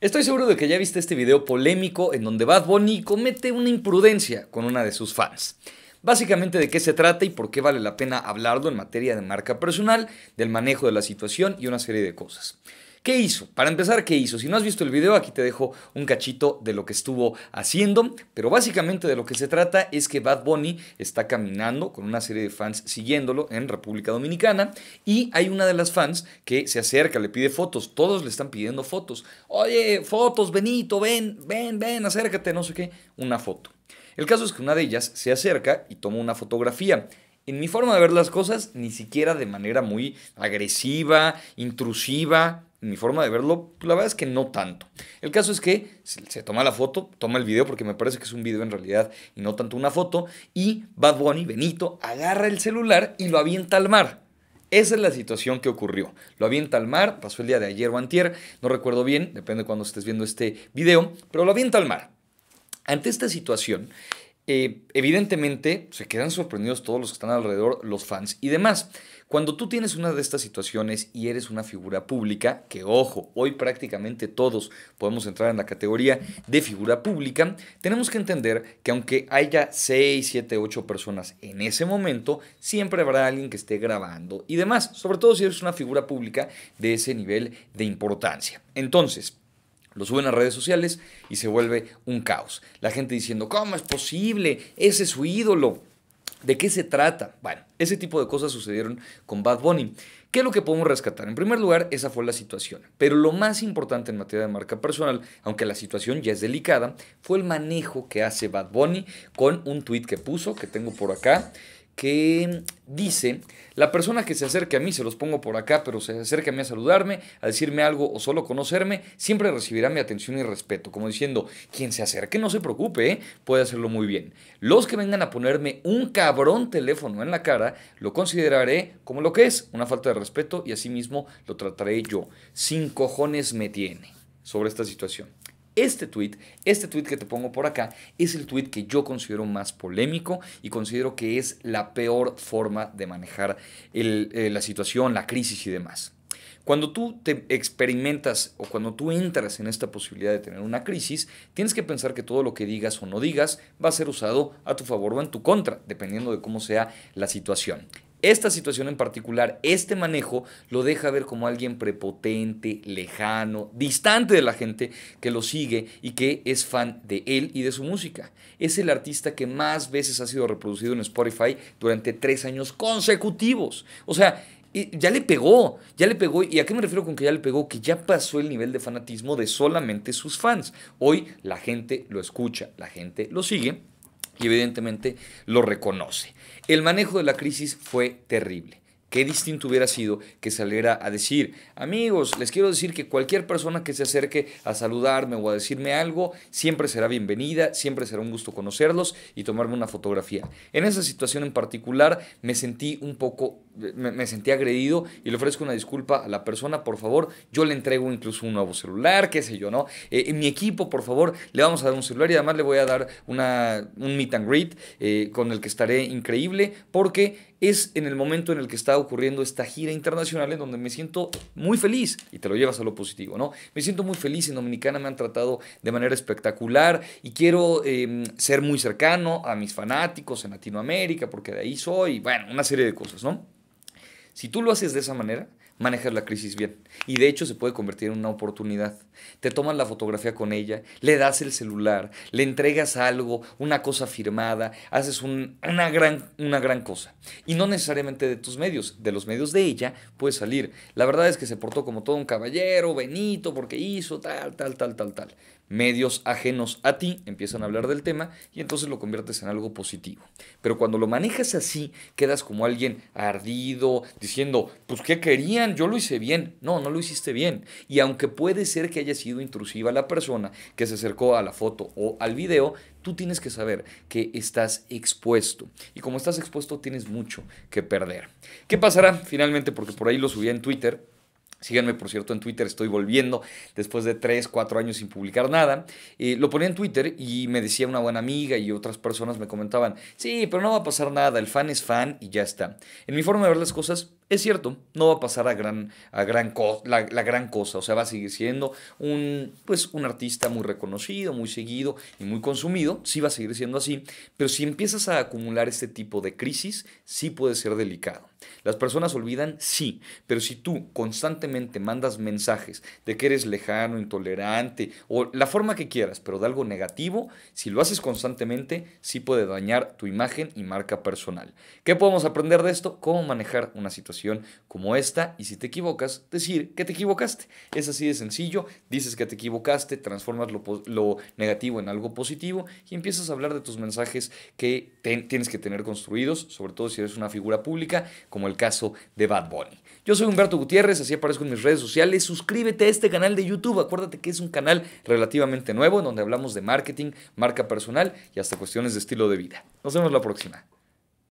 Estoy seguro de que ya viste este video polémico en donde Bad Bunny comete una imprudencia con una de sus fans. Básicamente de qué se trata y por qué vale la pena hablarlo en materia de marca personal, del manejo de la situación y una serie de cosas. ¿Qué hizo? Para empezar, ¿qué hizo? Si no has visto el video, aquí te dejo un cachito de lo que estuvo haciendo, pero básicamente de lo que se trata es que Bad Bunny está caminando con una serie de fans siguiéndolo en República Dominicana y hay una de las fans que se acerca, le pide fotos, todos le están pidiendo fotos. Oye, fotos, Benito, ven, ven, ven, acércate, no sé qué, una foto. El caso es que una de ellas se acerca y toma una fotografía en mi forma de ver las cosas, ni siquiera de manera muy agresiva, intrusiva, mi forma de verlo, pues, la verdad es que no tanto. El caso es que se toma la foto, toma el video, porque me parece que es un video en realidad y no tanto una foto, y Bad Bunny, Benito, agarra el celular y lo avienta al mar. Esa es la situación que ocurrió. Lo avienta al mar, pasó el día de ayer o antier, no recuerdo bien, depende de cuando estés viendo este video, pero lo avienta al mar. Ante esta situación, eh, evidentemente se quedan sorprendidos todos los que están alrededor, los fans y demás. Cuando tú tienes una de estas situaciones y eres una figura pública, que ojo, hoy prácticamente todos podemos entrar en la categoría de figura pública, tenemos que entender que aunque haya 6, 7, 8 personas en ese momento, siempre habrá alguien que esté grabando y demás, sobre todo si eres una figura pública de ese nivel de importancia. Entonces, lo suben a redes sociales y se vuelve un caos. La gente diciendo, ¿cómo es posible? Ese es su ídolo. ¿De qué se trata? Bueno, ese tipo de cosas sucedieron con Bad Bunny. ¿Qué es lo que podemos rescatar? En primer lugar, esa fue la situación. Pero lo más importante en materia de marca personal, aunque la situación ya es delicada, fue el manejo que hace Bad Bunny con un tweet que puso, que tengo por acá que dice, la persona que se acerque a mí, se los pongo por acá, pero se acerque a mí a saludarme, a decirme algo o solo conocerme, siempre recibirá mi atención y respeto, como diciendo, quien se acerque no se preocupe, ¿eh? puede hacerlo muy bien. Los que vengan a ponerme un cabrón teléfono en la cara, lo consideraré como lo que es, una falta de respeto y así mismo lo trataré yo. Sin cojones me tiene sobre esta situación. Este tweet, este tweet que te pongo por acá, es el tweet que yo considero más polémico y considero que es la peor forma de manejar eh, la situación, la crisis y demás. Cuando tú te experimentas o cuando tú entras en esta posibilidad de tener una crisis, tienes que pensar que todo lo que digas o no digas va a ser usado a tu favor o en tu contra, dependiendo de cómo sea la situación. Esta situación en particular, este manejo, lo deja ver como alguien prepotente, lejano, distante de la gente que lo sigue y que es fan de él y de su música. Es el artista que más veces ha sido reproducido en Spotify durante tres años consecutivos. O sea, ya le pegó, ya le pegó. ¿Y a qué me refiero con que ya le pegó? Que ya pasó el nivel de fanatismo de solamente sus fans. Hoy la gente lo escucha, la gente lo sigue y evidentemente lo reconoce. El manejo de la crisis fue terrible. Qué distinto hubiera sido que saliera a decir, amigos, les quiero decir que cualquier persona que se acerque a saludarme o a decirme algo, siempre será bienvenida, siempre será un gusto conocerlos y tomarme una fotografía. En esa situación en particular me sentí un poco, me, sentí agredido y le ofrezco una disculpa a la persona, por favor, yo le entrego incluso un nuevo celular, qué sé yo, ¿no? Eh, en mi equipo, por favor, le vamos a dar un celular y además le voy a dar una, un meet and greet eh, con el que estaré increíble porque es en el momento en el que está ocurriendo esta gira internacional en donde me siento muy feliz, y te lo llevas a lo positivo, ¿no? Me siento muy feliz, en Dominicana me han tratado de manera espectacular y quiero em, ser muy cercano a mis fanáticos en Latinoamérica, porque de ahí soy, bueno, una serie de cosas, ¿no? Si tú lo haces de esa manera, manejar la crisis bien. Y de hecho se puede convertir en una oportunidad. Te tomas la fotografía con ella, le das el celular, le entregas algo, una cosa firmada, haces una, gran, una gran cosa. Y no necesariamente de tus medios, de los medios de ella puedes salir. La verdad es que se portó como todo un caballero, Benito, porque hizo tal, tal, tal, tal, tal. Medios ajenos a ti empiezan a hablar del tema y entonces lo conviertes en algo positivo. Pero cuando lo manejas así, quedas como alguien ardido, diciendo, pues, ¿qué querían? yo lo hice bien. No, no lo hiciste bien. Y aunque puede ser que haya sido intrusiva la persona que se acercó a la foto o al video, tú tienes que saber que estás expuesto. Y como estás expuesto, tienes mucho que perder. ¿Qué pasará finalmente? Porque por ahí lo subí en Twitter. Síganme, por cierto, en Twitter, estoy volviendo después de 3, 4 años sin publicar nada. Eh, lo ponía en Twitter y me decía una buena amiga y otras personas me comentaban, sí, pero no va a pasar nada, el fan es fan y ya está. En mi forma de ver las cosas, es cierto, no va a pasar a gran, a gran la, gran cosa, o sea, va a seguir siendo un, pues, un artista muy reconocido, muy seguido y muy consumido, sí va a seguir siendo así, pero si empiezas a acumular este tipo de crisis, sí puede ser delicado. Las personas olvidan, sí, pero si tú constantemente mandas mensajes de que eres lejano, intolerante o la forma que quieras, pero de algo negativo, si lo haces constantemente, sí puede dañar tu imagen y marca personal. ¿Qué podemos aprender de esto? Cómo manejar una situación como esta y si te equivocas, decir que te equivocaste. Es así de sencillo, dices que te equivocaste, transformas lo, negativo en algo positivo y empiezas a hablar de tus mensajes que tienes que tener construidos, sobre todo si eres una figura pública como el el caso de Bad Bunny. Yo soy Humberto Gutiérrez, así aparezco en mis redes sociales. Suscríbete a este canal de YouTube. Acuérdate que es un canal relativamente nuevo en donde hablamos de marketing, marca personal y hasta cuestiones de estilo de vida. Nos vemos la próxima.